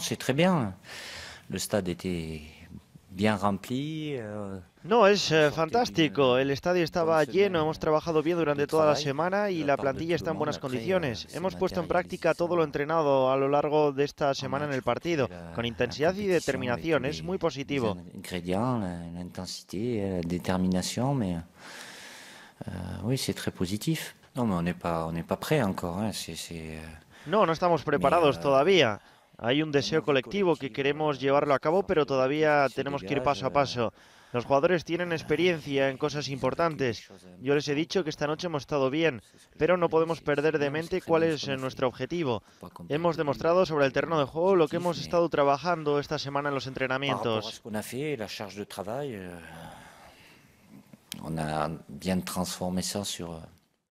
c'est très bien. Le stade était bien rempli. Euh, no, es eh, fantástico. El estadio estaba lleno, hemos trabajado bien durante toda la semana y la plantilla está en buenas condiciones. Hemos puesto en práctica todo lo entrenado a lo largo de esta semana en el partido, con intensidad y eh, determinación. Es muy positivo. la intensidad, la determinación, eh, c'est très positivo No, euh, No, no estamos preparados euh, todavía. Hay un deseo colectivo que queremos llevarlo a cabo, pero todavía tenemos que ir paso a paso. Los jugadores tienen experiencia en cosas importantes. Yo les he dicho que esta noche hemos estado bien, pero no podemos perder de mente cuál es nuestro objetivo. Hemos demostrado sobre el terreno de juego lo que hemos estado trabajando esta semana en los entrenamientos. Euh, bien euh,